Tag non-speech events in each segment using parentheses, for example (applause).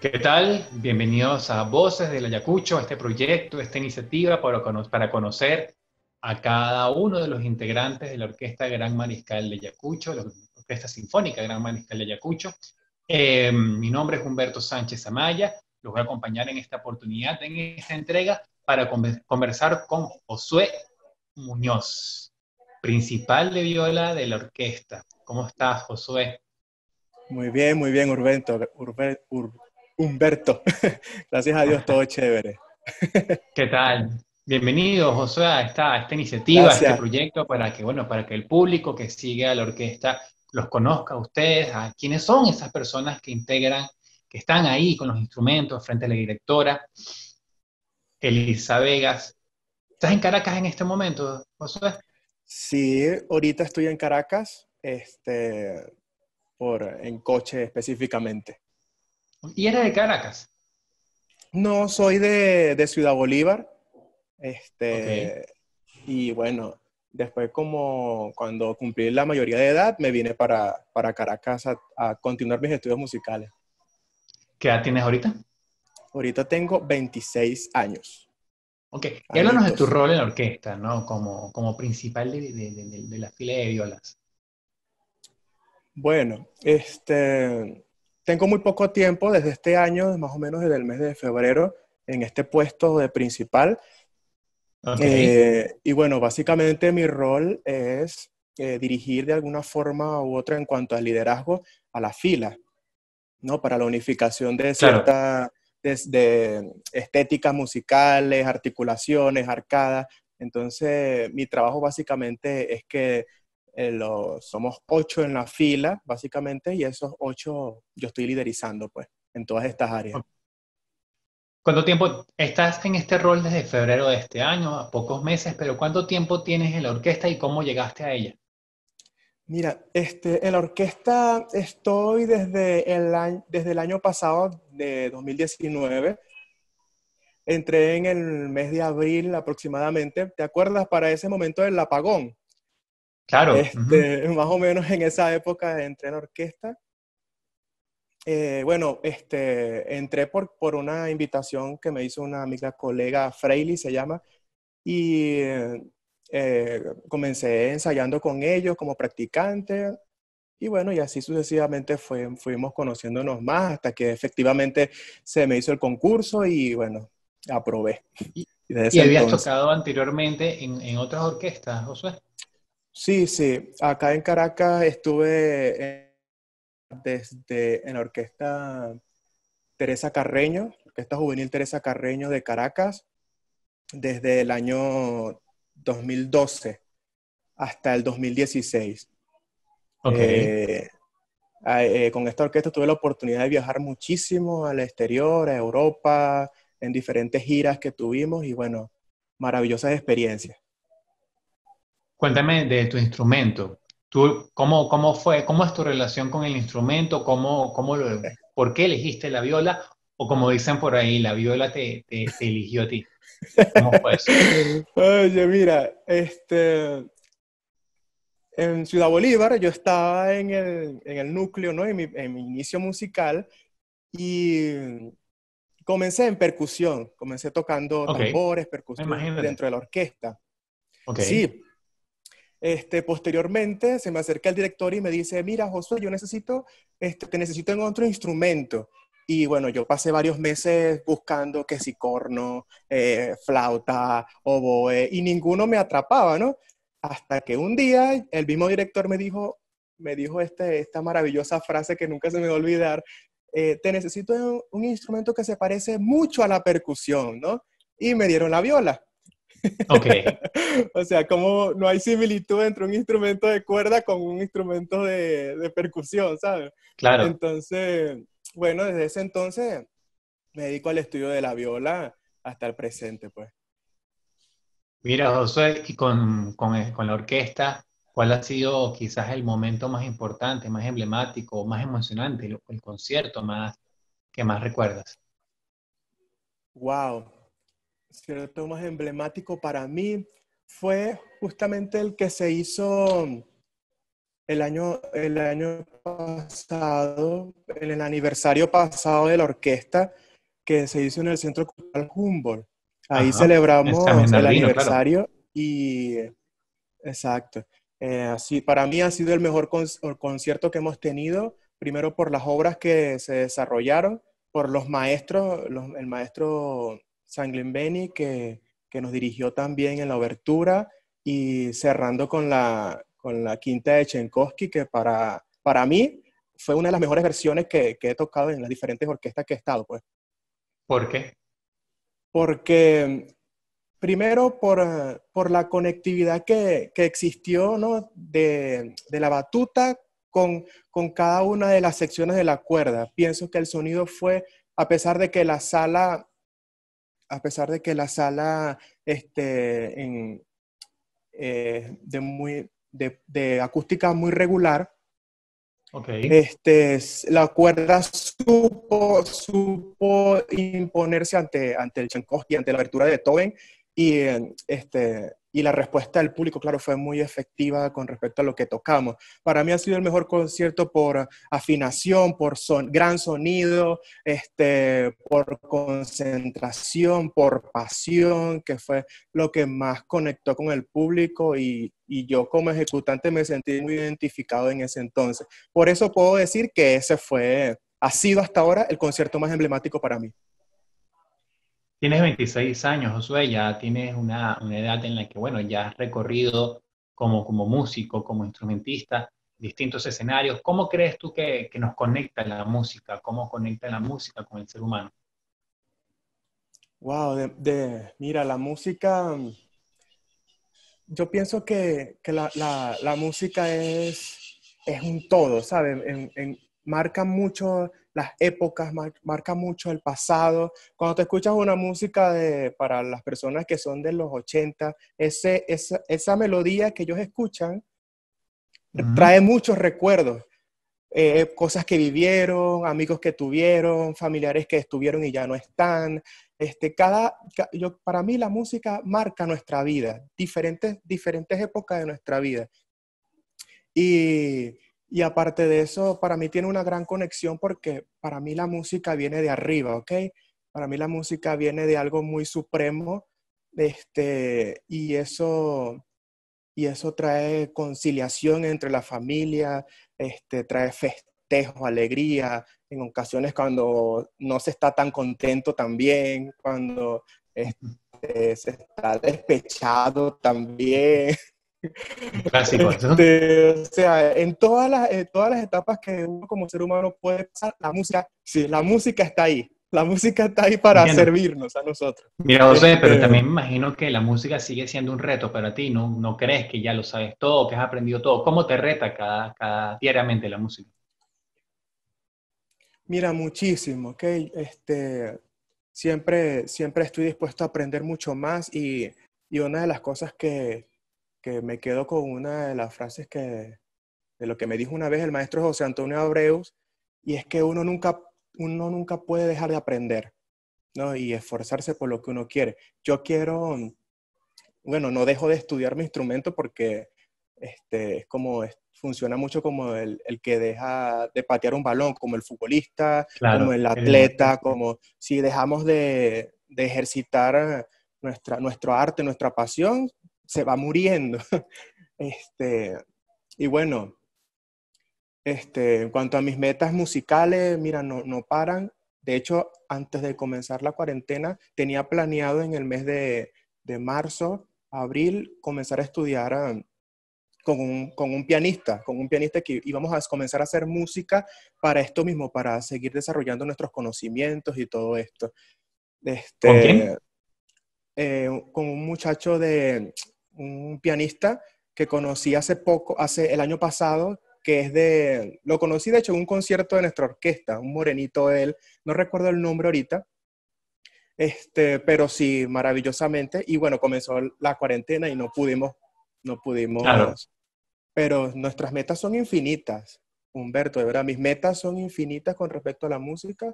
¿Qué tal? Bienvenidos a Voces del Ayacucho, este proyecto, esta iniciativa para, para conocer a cada uno de los integrantes de la Orquesta Gran Mariscal de Ayacucho, la Orquesta Sinfónica Gran Mariscal de Ayacucho. Eh, mi nombre es Humberto Sánchez Amaya, los voy a acompañar en esta oportunidad, en esta entrega, para conversar con Josué Muñoz, principal de viola de la orquesta. ¿Cómo estás, Josué? Muy bien, muy bien, Urbento, Humberto. (laughs) Gracias a Dios, todo chévere. (laughs) ¿Qué tal? Bienvenidos, José, a esta, iniciativa, a este proyecto, para que, bueno, para que el público que sigue a la orquesta los conozca a ustedes, a quiénes son esas personas que integran, que están ahí con los instrumentos frente a la directora. Elisa Vegas. ¿Estás en Caracas en este momento, José? Sí, ahorita estoy en Caracas, este, por, en coche específicamente. Y eres de Caracas. No, soy de, Ciudad Bolívar. Este, Y bueno, después como cuando cumplí la mayoría de edad, me vine para, Caracas a, continuar mis estudios musicales. ¿Qué edad tienes ahorita? Ahorita tengo 26 años. Ok, y háblanos de tu rol en la orquesta, ¿no? Como, como principal de, de la fila de violas. Bueno, este, tengo muy poco tiempo desde este año, más o menos desde el mes de febrero, en este puesto de principal. Eh, y bueno, básicamente mi rol es eh, dirigir de alguna forma u otra en cuanto al liderazgo a la fila, ¿no? Para la unificación de cierta... de estéticas musicales, articulaciones, arcadas. Entonces, mi trabajo básicamente es que eh, somos ocho en la fila, básicamente, y esos ocho yo estoy liderizando, pues, en todas estas áreas. ¿Cuánto tiempo estás en este rol desde febrero de este año, a pocos meses, pero cuánto tiempo tienes en la orquesta y cómo llegaste a ella? Mira, este, en la orquesta estoy desde el, desde el año pasado, de 2019. Entré en el mes de abril aproximadamente. ¿Te acuerdas para ese momento del apagón? Claro. Este, (laughs) más o menos en esa época entré en orquesta. Eh, bueno, este, entré por, por una invitación que me hizo una amiga colega, Freily se llama, y eh, comencé ensayando con ellos como practicante. Y bueno, y así sucesivamente fue, fuimos conociéndonos más hasta que efectivamente se me hizo el concurso y bueno, aprobé. ¿Y, (laughs) habías tocado anteriormente en, en otras orquestas, Josué? Sí, sí. Acá en Caracas estuve eh, desde en la orquesta Teresa Carreño, Orquesta Juvenil Teresa Carreño de Caracas, desde el año 2012 hasta el 2016. Eh, ah, eh, con esta orquesta tuve la oportunidad de viajar muchísimo al exterior, a Europa, en diferentes giras que tuvimos y bueno, maravillosas experiencias. Cuéntame de tu instrumento. ¿Tú, cómo, cómo, fue, ¿Cómo es tu relación con el instrumento? ¿Cómo, cómo lo, ¿Por qué elegiste la viola? O como dicen por ahí, la viola te, eligió a ti. ¿Cómo fue eso? (laughs) Oye, mira, este, en Ciudad Bolívar yo estaba en el, en el núcleo, ¿no? En mi, inicio musical y comencé en percusión, comencé tocando tambores, percusión dentro de la orquesta. Okay. Sí, este, posteriormente se me acerca el director y me dice, mira, Josué, yo necesito, este, te necesito en otro instrumento. Y bueno, yo pasé varios meses buscando que si corno, eh, flauta, oboe, y ninguno me atrapaba, ¿no? Hasta que un día el mismo director me dijo, me dijo este, esta maravillosa frase que nunca se me va a olvidar, eh, te necesito un, un instrumento que se parece mucho a la percusión, ¿no? Y me dieron la viola. Ok. (laughs) o sea, como no hay similitud entre un instrumento de cuerda con un instrumento de, percusión, ¿sabes? Claro. Entonces, bueno, desde ese entonces me dedico al estudio de la viola hasta el presente, pues. Mira, José, y con, la orquesta, ¿cuál ha sido quizás el momento más importante, más emblemático, más emocionante, el, el concierto más que más recuerdas? Wow, cierto más emblemático para mí fue justamente el que se hizo el año, el año pasado, en el aniversario pasado de la orquesta que se hizo en el Centro Cultural Humboldt. Ahí celebramos el aniversario y... Exacto. Eh, así, para mí ha sido el mejor concierto que hemos tenido, primero por las obras que se desarrollaron, por los maestros, el maestro Sanglin que, nos dirigió también en la obertura y cerrando con la, con la quinta de Tchaikovsky, que para, para mí fue una de las mejores versiones que, he tocado en las diferentes orquestas que he estado. Pues. ¿Por qué? Porque primero por, la conectividad que, que existió ¿no? de, la batuta con, con, cada una de las secciones de la cuerda. Pienso que el sonido fue, a pesar de que la sala a pesar de que la sala este, eh, de, muy, de, acústica muy regular, este, la cuerda supo, supo imponerse ante, ante el y ante la abertura de Tobin. Y, este, y la respuesta del público, claro, fue muy efectiva con respecto a lo que tocamos. Para mí ha sido el mejor concierto por afinación, por son, gran sonido, este, por concentración, por pasión, que fue lo que más conectó con el público y, y yo como ejecutante me sentí muy identificado en ese entonces. Por eso puedo decir que ese fue, ha sido hasta ahora el concierto más emblemático para mí. Tienes 26 años, Josué, ya tienes una, edad en la que, bueno, ya has recorrido como, como músico, como instrumentista, distintos escenarios. ¿Cómo crees tú que, nos conecta la música? ¿Cómo conecta la música con el ser humano? Wow, mira, la música, yo pienso que, la, música es, es un todo, ¿sabes? en, marca mucho las épocas, marca mucho el pasado. Cuando te escuchas una música para las personas que son de los 80, ese, esa, esa melodía que ellos escuchan trae muchos recuerdos. Eh, cosas que vivieron, amigos que tuvieron, familiares que estuvieron y ya no están. Este, cada, para mí la música marca nuestra vida, diferentes, diferentes épocas de nuestra vida. Y y aparte de eso, para mí tiene una gran conexión porque para mí la música viene de arriba, ¿ok? Para mí la música viene de algo muy supremo este, y, eso, y eso trae conciliación entre la familia, este, trae festejo, alegría, en ocasiones cuando no se está tan contento también, cuando este, se está despechado también. (laughs) Clásico. ¿no? Este, o sea, en todas las, todas las etapas que uno como ser humano puede pasar, la música, sí, la música está ahí. La música está ahí para servirnos a nosotros. Mira, José, pero este, también me imagino que la música sigue siendo un reto para ti, ¿no? ¿No crees que ya lo sabes todo, que has aprendido todo? ¿Cómo te reta cada, cada diariamente la música? Mira, muchísimo, ¿ok? Este, siempre, siempre estoy dispuesto a aprender mucho más y una de las cosas que, que me quedo con una de las frases que, de lo que me dijo una vez el maestro José Antonio Abreus, y es que uno nunca, uno nunca puede dejar de aprender, ¿no? Y esforzarse por lo que uno quiere. Yo quiero, mm, bueno, no dejo de estudiar mi instrumento porque este, es como, funciona mucho como el, que deja de patear un balón, como el futbolista, como el atleta, como si dejamos de, ejercitar nuestra, nuestro arte, nuestra pasión, se va muriendo. (laughs) Este, y bueno, este, en cuanto a mis metas musicales, mira, no, paran. De hecho, antes de comenzar la cuarentena, tenía planeado en el mes de, marzo, abril, comenzar a estudiar ah, con, un, pianista, con un pianista que íbamos a comenzar a hacer música para esto mismo, para seguir desarrollando nuestros conocimientos y todo esto. Este, eh, con un muchacho de, un pianista que conocí hace poco, hace el año pasado, que es de, lo conocí de hecho en un concierto de nuestra orquesta, un morenito él, no recuerdo el nombre ahorita, este, pero sí, maravillosamente, y bueno, comenzó la cuarentena y no pudimos, no pudimos, pero nuestras metas son infinitas, Humberto, de verdad, mis metas son infinitas con respecto a la música,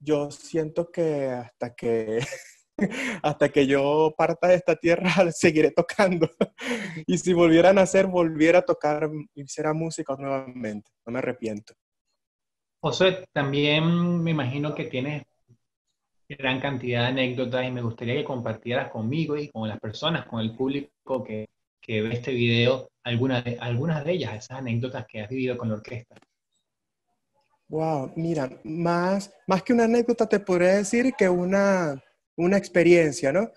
yo siento que hasta que (laughs) (laughs) hasta que yo parta de esta tierra, (laughs) seguiré tocando. (laughs) y si volviera a nacer, volviera a tocar y hiciera música nuevamente. No me arrepiento. José, también me imagino que tienes gran cantidad de anécdotas y me gustaría que compartieras conmigo y con las personas, con el público que, ve este video, algunas de, algunas de ellas, esas anécdotas que has vivido con la orquesta. Wow, mira, más, más que una anécdota te podría decir que una, una experiencia, ¿no?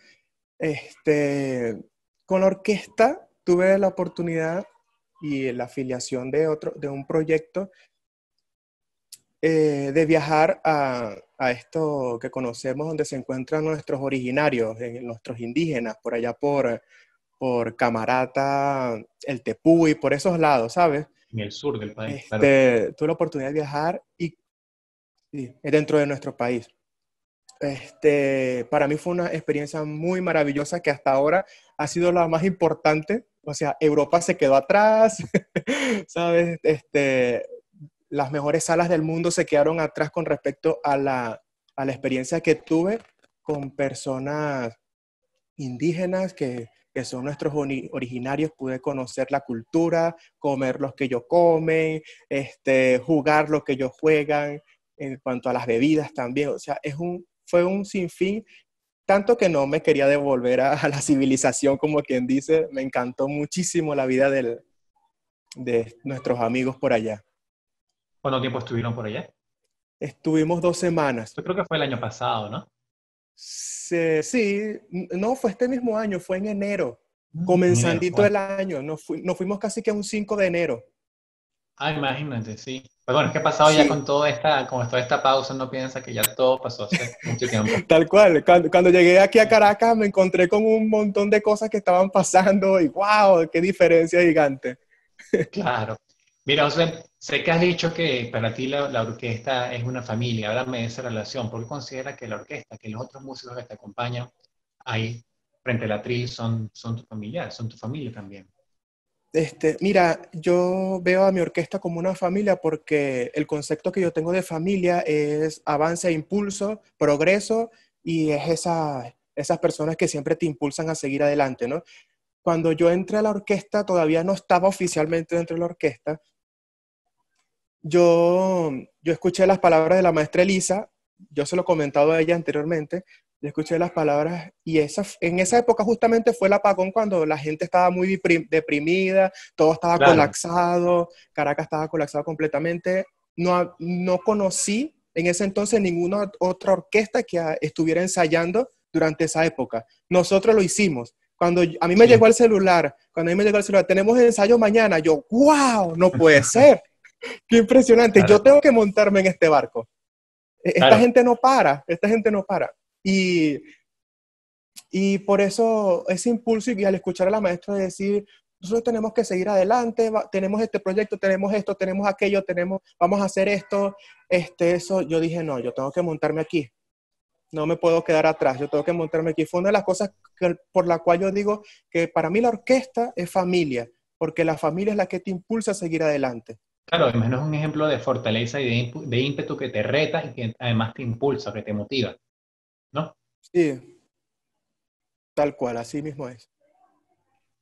Este, con la orquesta tuve la oportunidad y la afiliación de, otro, de un proyecto eh, de viajar a, esto que conocemos donde se encuentran nuestros originarios, eh, nuestros indígenas, por allá por, Camarata, el Tepú y por esos lados, ¿sabes? En el sur del país. Este, tuve la oportunidad de viajar y, y dentro de nuestro país. Este, para mí fue una experiencia muy maravillosa que hasta ahora ha sido la más importante. O sea, Europa se quedó atrás, (laughs) ¿sabes? Este, las mejores salas del mundo se quedaron atrás con respecto a la, experiencia que tuve con personas indígenas que, son nuestros originarios, pude conocer la cultura, comer los que ellos comen, este, jugar lo que ellos juegan, en cuanto a las bebidas también. O sea, es un, fue un sinfín, tanto que no me quería devolver (laughs) a, la civilización, como quien dice, me encantó muchísimo la vida de nuestros amigos por allá. ¿Cuánto tiempo estuvieron por allá? Estuvimos dos semanas. Yo creo que fue el año pasado, ¿no? Sí, no, fue este mismo año, fue en enero, Comenzando ah, comenzandito el año, nos, fuimos casi que un 5 de enero. Ah, imagínate, sí. pero pues bueno, es que ha pasado ya con toda esta, como toda esta pausa, no piensa que ya todo pasó hace mucho tiempo. (laughs) Tal cual, cuando, llegué aquí a Caracas me encontré con un montón de cosas que estaban pasando y wow, qué diferencia gigante. (laughs) Claro. Mira, José, sé que has dicho que para ti la, la orquesta es una familia, háblame de esa relación, porque considera que la orquesta, que los otros músicos que te acompañan ahí frente a la atril son, son tu familia, son tu familia también? Este, mira, yo veo a mi orquesta como una familia porque el concepto que yo tengo de familia es avance, impulso, progreso y es esas personas que siempre te impulsan a seguir adelante, ¿no? Cuando yo entré a la orquesta, todavía no estaba oficialmente dentro de la orquesta, yo, yo escuché las palabras de la maestra Elisa, yo se lo he comentado a ella anteriormente, yo escuché las palabras y esa, en esa época justamente fue el apagón cuando la gente estaba muy deprimida, todo estaba colapsado, Caracas estaba colapsado completamente. No, no conocí en ese entonces ninguna otra orquesta que estuviera ensayando durante esa época. Nosotros lo hicimos. Cuando a mí me llegó el celular, cuando a mí me llegó el celular, tenemos el ensayo mañana, yo, wow, no puede (laughs) ser. Qué impresionante, yo tengo que montarme en este barco. E, esta gente no para, esta gente no para. Y, y por eso ese impulso y al escuchar a la maestra decir, nosotros tenemos que seguir adelante, tenemos este proyecto, tenemos esto, tenemos aquello, tenemos, vamos a hacer esto, este, eso, yo dije, no, yo tengo que montarme aquí, no me puedo quedar atrás, yo tengo que montarme aquí. Fue una de las cosas por la cual yo digo que para mí la orquesta es familia, porque la familia es la que te impulsa a seguir adelante. Claro, además es un ejemplo de fortaleza y de, de ímpetu que te retas y que además te impulsa, que te motiva. ¿no? Sí, tal cual, así mismo es.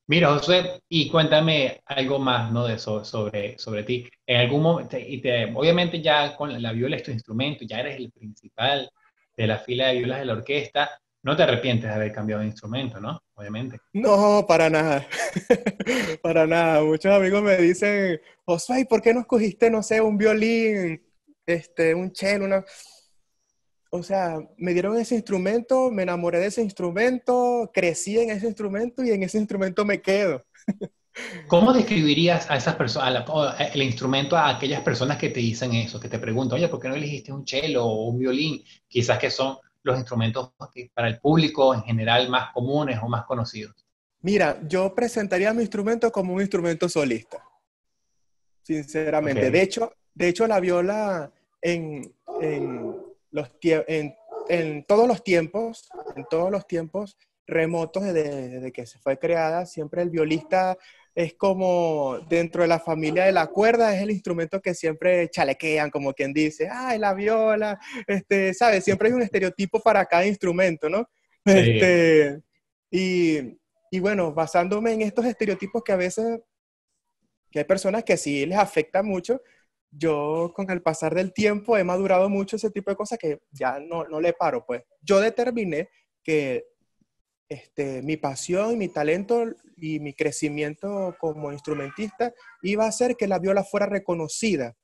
Mira, José, y cuéntame algo más ¿no? de sobre, sobre ti. En algún momento, y te, obviamente ya con la viola es tu instrumento, ya eres el principal de la fila de violas de la orquesta, no te arrepientes de haber cambiado de instrumento, ¿no? Obviamente. No, para nada. (laughs) para nada. Muchos amigos me dicen, José, ¿por qué no escogiste, no sé, un violín, este, un cello, una o sea, me dieron ese instrumento, me enamoré de ese instrumento, crecí en ese instrumento y en ese instrumento me quedo. (laughs) ¿Cómo describirías a esas personas, el instrumento a aquellas personas que te dicen eso, que te preguntan, oye, ¿por qué no elegiste un cello o un violín? Quizás que son los instrumentos para el público en general más comunes o más conocidos. Mira, yo presentaría mi instrumento como un instrumento solista, sinceramente. De hecho, de hecho la viola en en, todos los tiempos, en todos los tiempos remotos desde, que se fue creada, siempre el violista es como dentro de la familia de la cuerda, es el instrumento que siempre chalequean, como quien dice, ay, la viola, este, ¿sabes? Siempre hay un estereotipo para cada instrumento, ¿no? Este, y, y bueno, basándome en estos estereotipos que a veces que hay personas que sí les afecta mucho, yo con el pasar del tiempo he madurado mucho ese tipo de cosas que ya no, no le paro, pues. Yo determiné que este, mi pasión y mi talento y mi crecimiento como instrumentista iba a hacer que la viola fuera reconocida,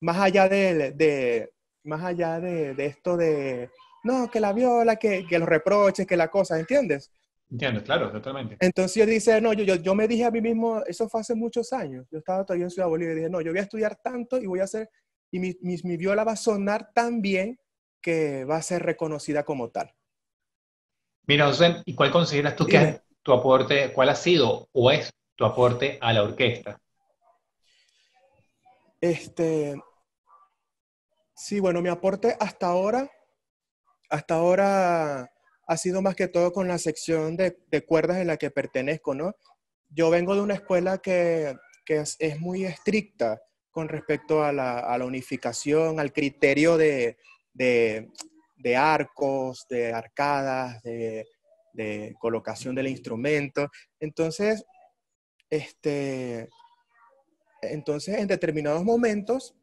más allá de, más allá de, esto de, no, que la viola, que, que los reproches, que la cosa, ¿entiendes? Entiendo, claro, totalmente. Entonces yo dice, no, yo, me dije a mí mismo, eso fue hace muchos años, yo estaba todavía en Ciudad Bolívar, y dije, no, yo voy a estudiar tanto y voy a hacer, y mi, viola va a sonar tan bien que va a ser reconocida como tal. Mira, Osen, ¿y cuál consideras tú que es tu aporte, cuál ha sido o es tu aporte a la orquesta? Este, sí, bueno, mi aporte hasta ahora, hasta ahora ha sido más que todo con la sección de, de cuerdas en la que pertenezco, ¿no? Yo vengo de una escuela que, que es, muy estricta con respecto a la, a la unificación, al criterio de, de, arcos, de arcadas, de, de colocación del instrumento. Entonces, este, entonces en determinados momentos,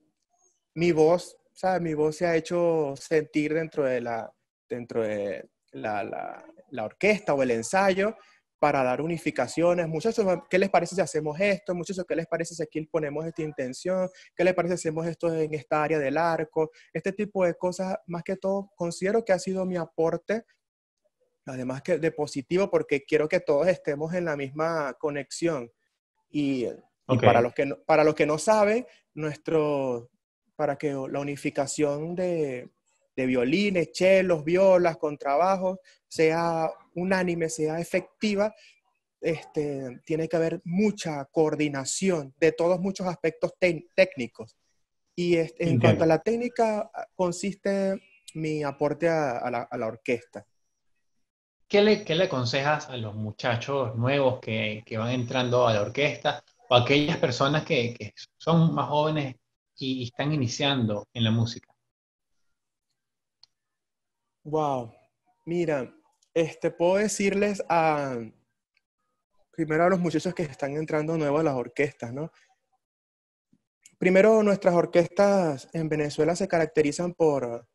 mi voz, ¿sabes? mi voz se ha hecho sentir dentro de la, dentro de, la, la, orquesta o el ensayo para dar unificaciones. muchos ¿qué les parece si hacemos esto? muchos ¿qué les parece si aquí ponemos esta intención? ¿Qué les parece si hacemos esto en esta área del arco? Este tipo de cosas, más que todo, considero que ha sido mi aporte, además que de positivo, porque quiero que todos estemos en la misma conexión. Y, y para, los que no, para los que no saben, nuestro, para que la unificación de, de violines, chelos, violas, contrabajos, sea unánime, sea efectiva, este, tiene que haber mucha coordinación de todos muchos aspectos técnicos. Y en cuanto a la técnica, consiste mi aporte a, la, orquesta. ¿Qué le, le, aconsejas a los muchachos nuevos que, van entrando a la orquesta o a aquellas personas que son más jóvenes y están iniciando en la música? Wow. Mira, este, puedo decirles a, primero a los muchachos que están entrando nuevos a las orquestas, ¿no? Primero, nuestras orquestas en Venezuela se caracterizan por,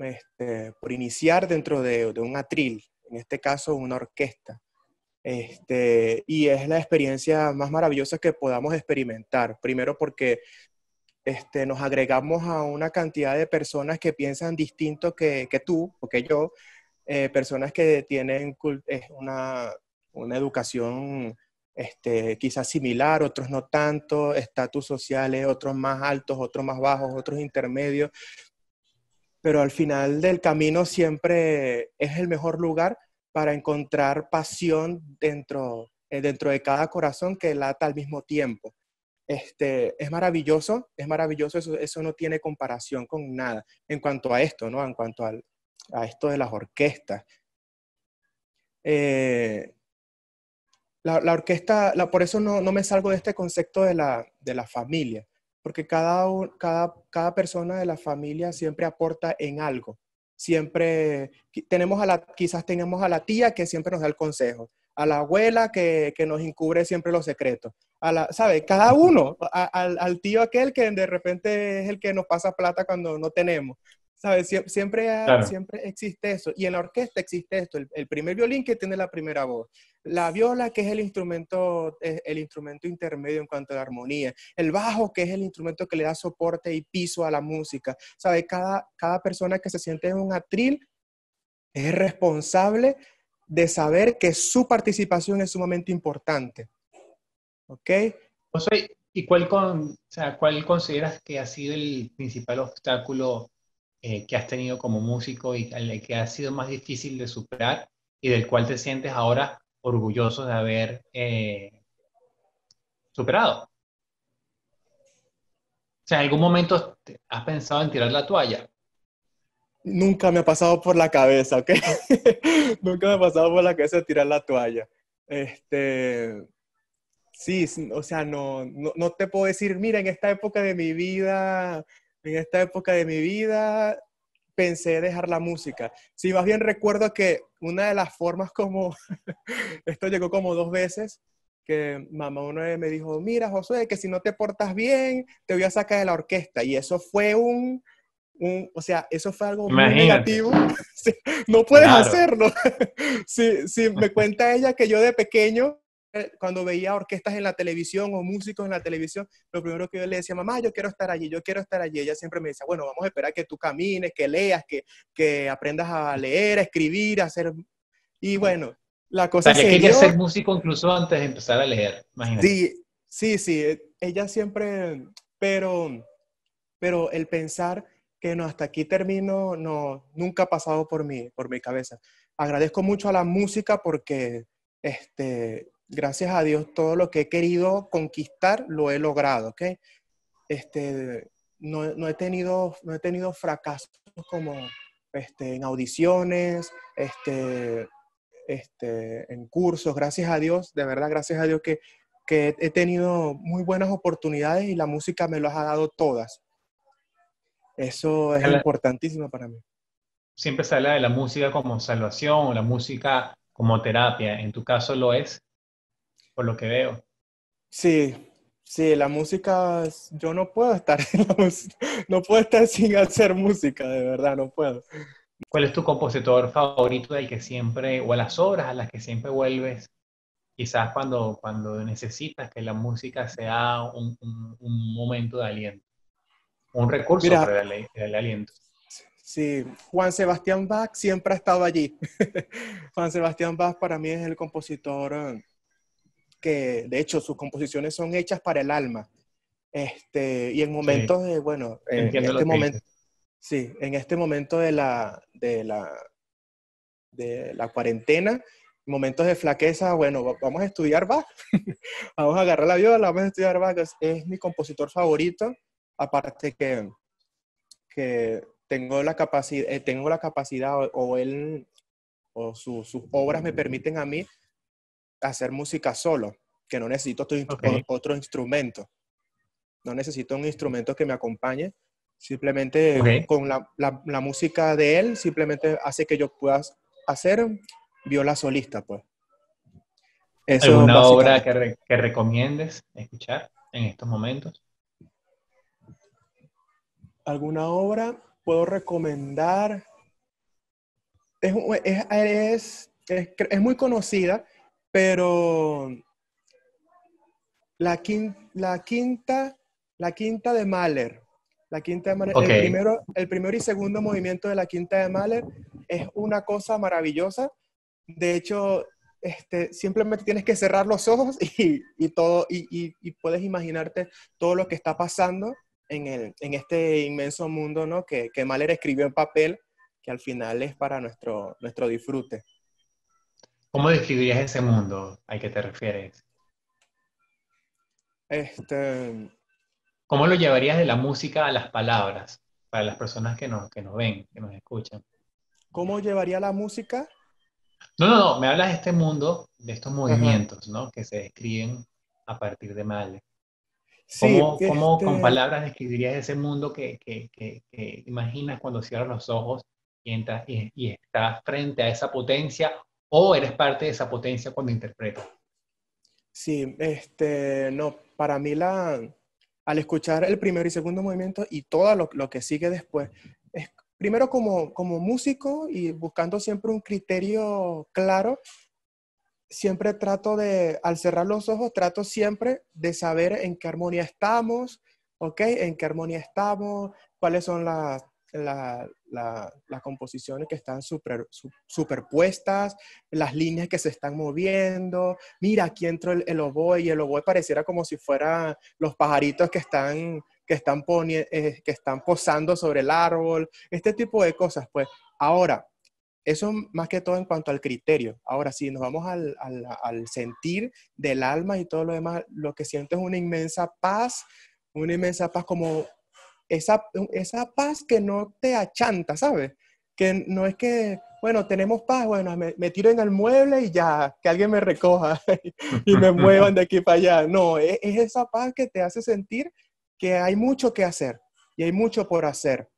este, por iniciar dentro de, de, un atril, en este caso una orquesta. Este, y es la experiencia más maravillosa que podamos experimentar. Primero porque este, nos agregamos a una cantidad de personas que piensan distinto que, tú o que yo, eh, personas que tienen eh, una, una educación este, quizás similar, otros no tanto, estatus sociales, otros más altos, otros más bajos, otros intermedios, pero al final del camino siempre es el mejor lugar para encontrar pasión dentro eh, de cada corazón que lata al mismo tiempo. Este, es maravilloso, es maravilloso, eso, no tiene comparación con nada en cuanto a esto, ¿no? En cuanto a esto de las orquestas. Eh, la, orquesta, por eso no, me salgo de este concepto de la, familia, porque cada, persona de la familia siempre aporta en algo. Siempre tenemos a la, quizás tenemos a la tía que siempre nos da el consejo, a la abuela que, nos encubre siempre los secretos, a la, ¿sabes? Cada uno, al, tío aquel que de repente es el que nos pasa plata cuando no tenemos, ¿sabes? siempre, siempre existe eso. Y en la orquesta existe esto, el, primer violín que tiene la primera voz, la viola que es el instrumento, el instrumento intermedio en cuanto a la armonía, el bajo que es el instrumento que le da soporte y piso a la música, ¿sabes? Cada, cada persona que se siente en un atril es responsable de saber que su participación es sumamente importante. ¿Ok? José, ¿y cuál, o consideras que ha sido el principal obstáculo eh, que has tenido como músico y que ha sido más difícil de superar y del cual te sientes ahora orgulloso de haber eh, superado? O sea, ¿en algún momento has pensado en tirar la toalla? nunca me ha pasado por la cabeza, ¿ok? (laughs) nunca me ha pasado por la cabeza tirar la toalla. Este, sí, o sea, no, no, te puedo decir, mira, en esta época de mi vida, en esta época de mi vida, pensé dejar la música. Sí, más bien recuerdo que una de las formas como, (laughs) esto llegó como dos veces, que mamá una vez me dijo, mira, José, que si no te portas bien, te voy a sacar de la orquesta. Y eso fue un o sea, eso fue algo muy negativo. (laughs) no puedes hacerlo. (laughs) sí, sí, me cuenta ella que yo de pequeño, eh, cuando veía orquestas en la televisión o músicos en la televisión, lo primero que yo le decía, mamá, yo quiero estar allí, yo quiero estar allí. Ella siempre me decía, bueno, vamos a esperar que tú camines, que leas, que, que aprendas a leer, a escribir, a hacer... Y bueno, la cosa es que. quería ser músico incluso antes de empezar a leer, Sí, sí, sí, eh, ella siempre, pero, pero el pensar que no, hasta aquí termino, no, nunca ha pasado por mi, por mi cabeza. Agradezco mucho a la música porque, este, gracias a Dios, todo lo que he querido conquistar lo he logrado, Este, no, he, tenido, no he tenido fracasos como este, en audiciones, este, este, en cursos, gracias a Dios, de verdad, gracias a Dios que, que he tenido muy buenas oportunidades y la música me lo ha dado todas. Eso es importantísimo para mí. Siempre se habla de la música como salvación o la música como terapia. En tu caso lo es, por lo que veo. Sí, Sí, la música, yo no puedo estar (laughs) no puedo estar sin hacer música, de verdad, no puedo. ¿Cuál es tu compositor favorito del que siempre, o a las obras a las que siempre vuelves, quizás cuando, cuando necesitas que la música sea un, un momento de aliento? un recurso para el, aliento. Sí, Juan Sebastián Bach siempre ha estado allí. (laughs) Juan Sebastián Bach para mí es el compositor que, de hecho, sus composiciones son hechas para el alma. Este, y en momentos de, bueno, eh, en este momento, sí, en este momento de la, de la, de la cuarentena, momentos de flaqueza, bueno, vamos a estudiar Bach, (laughs) vamos a agarrar la viola, vamos a estudiar Bach, es mi compositor favorito aparte que, que tengo, la capacidad, eh, tengo la capacidad o, él o sus obras me permiten a mí hacer música solo, que no necesito otro, instrumento. No necesito un instrumento que me acompañe. Simplemente con la, música de él, simplemente hace que yo pueda hacer viola solista, pues. ¿Alguna obra que, que recomiendes escuchar en estos momentos? ¿Alguna obra puedo recomendar? Es, es, es, es muy conocida, pero la quinta, la quinta, la quinta de Mahler. La quinta de Mahler, el, primero, el primero y segundo movimiento de la quinta de Mahler es una cosa maravillosa. De hecho, este, simplemente tienes que cerrar los ojos y, y todo, y, y, y, puedes imaginarte todo lo que está pasando en, este inmenso mundo ¿no? que, que Mahler escribió en papel, que al final es para nuestro, nuestro disfrute. ¿Cómo describirías ese mundo al que te refieres? Este... ¿Cómo lo llevarías de la música a las palabras para las personas que nos, ven, que nos escuchan? ¿Cómo llevaría la música? No, no, no, me hablas de este mundo, de estos movimientos, ¿no? Que se describen a partir de Mahler. ¿Cómo, cómo este con palabras describirías ese mundo que, que, que, imaginas cuando cierras los ojos y, entras, y, estás frente a esa potencia o eres parte de esa potencia cuando interpretas? Sí, este, no, para mí la, al escuchar el primer y segundo movimiento y todo lo, lo que sigue después, es primero como, como músico y buscando siempre un criterio claro siempre trato de, al cerrar los ojos, trato siempre de saber en qué armonía estamos, ¿ok? En qué armonía estamos, cuáles son las, las composiciones que están super, superpuestas, las líneas que se están moviendo. Mira, aquí entró el, el, oboe y el oboe pareciera como si fueran los pajaritos que están, que, están eh, que están posando sobre el árbol, este tipo de cosas. Pues ahora, eso más que todo en cuanto al criterio. Ahora, sí, nos vamos al, al, sentir del alma y todo lo demás, lo que siento es una inmensa paz, una inmensa paz como esa, paz que no te achanta, ¿sabes? Que no es que, bueno, tenemos paz, bueno, me, tiro en el mueble y ya, que alguien me recoja (laughs) y me (laughs) muevan de aquí para allá. No, es, esa paz que te hace sentir que hay mucho que hacer y hay mucho por hacer.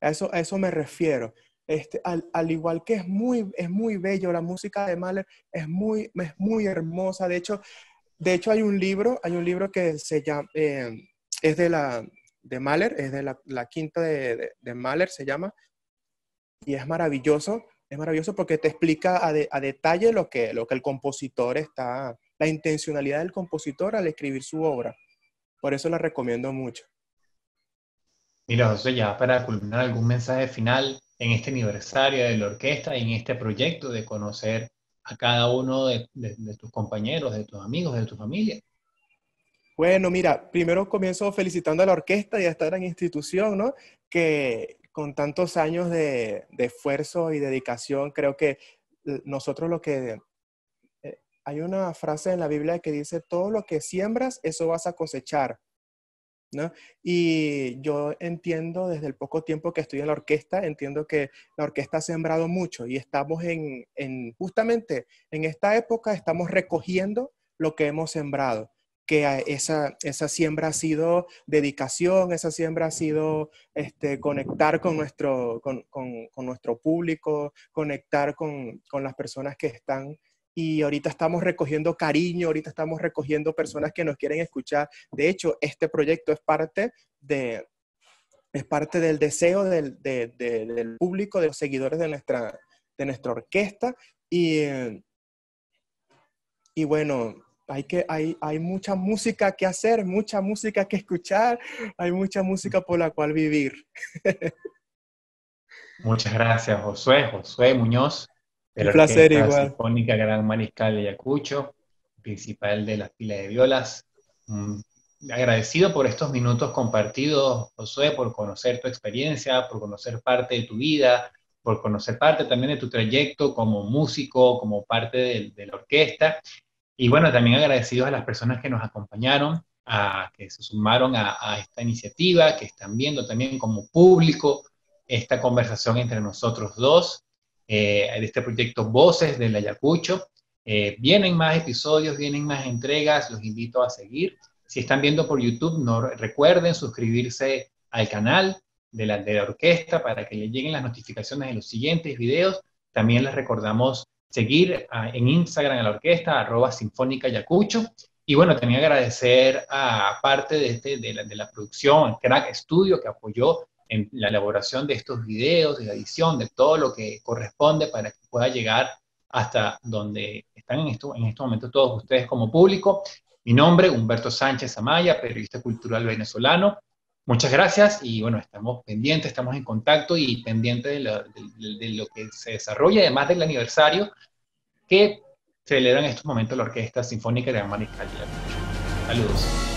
eso, a eso me refiero. Este, al, igual que es muy, es muy bello, la música de Mahler es muy, es muy hermosa. De hecho, de hecho, hay un libro, hay un libro que se llama, eh, es de, la, de Mahler, es de la, quinta de, de, Mahler, se llama, y es maravilloso, es maravilloso porque te explica a, detalle lo que, lo que el compositor está, la intencionalidad del compositor al escribir su obra. Por eso la recomiendo mucho. Mira, ya para culminar algún mensaje final, en este aniversario de la orquesta y en este proyecto de conocer a cada uno de, tus compañeros, de tus amigos, de tu familia? Bueno, mira, primero comienzo felicitando a la orquesta y a esta gran institución, ¿no? Que con tantos años de, esfuerzo y dedicación, creo que eh, nosotros lo que... Eh, hay una frase en la Biblia que dice, todo lo que siembras, eso vas a cosechar. Y yo entiendo desde el poco tiempo que estoy en la orquesta, entiendo que la orquesta ha sembrado mucho y estamos en, justamente en esta época, estamos recogiendo lo que hemos sembrado que esa, esa siembra ha sido dedicación, esa siembra ha sido este, conectar con nuestro, con nuestro público, conectar con, con, las personas que están y ahorita estamos recogiendo cariño, ahorita estamos recogiendo personas que nos quieren escuchar. De hecho, este proyecto es parte de, es parte del deseo del, del, público, de los seguidores de nuestra, de nuestra orquesta. Y, y bueno, hay, que, hay, hay mucha música que hacer, mucha música que escuchar, hay mucha música por la cual vivir. (laughs) Muchas gracias, Josué, Josué Muñoz. El placer igual. Sinfónica Gran Mariscal de Ayacucho, principal de la fila de violas. Mm, agradecido por estos minutos compartidos, Josué, por conocer tu experiencia, por conocer parte de tu vida, por conocer parte también de tu trayecto como músico, como parte de, la orquesta. Y bueno, también agradecidos a las personas que nos acompañaron, a, que se sumaron a, a esta iniciativa, que están viendo también como público esta conversación entre nosotros dos. Eh, de este proyecto Voces del Ayacucho. Eh, vienen más episodios, vienen más entregas, los invito a seguir. Si están viendo por YouTube, no recuerden suscribirse al canal de la, de la orquesta para que les lleguen las notificaciones de los siguientes videos. También les recordamos seguir en Instagram a la orquesta, arroba sinfónica Ayacucho. Y bueno, también agradecer a parte de, este, de, la, de la producción, Crack Studio, que apoyó en la elaboración de estos videos, de la edición, de todo lo que corresponde para que pueda llegar hasta donde están en, esto, en este momento todos ustedes como público. Mi nombre, Humberto Sánchez Amaya, periodista cultural venezolano. Muchas gracias y bueno, estamos pendientes, estamos en contacto y pendientes de, lo que se desarrolla, además del aniversario que celebra en estos momentos la Orquesta Sinfónica de la Mariscal. Saludos.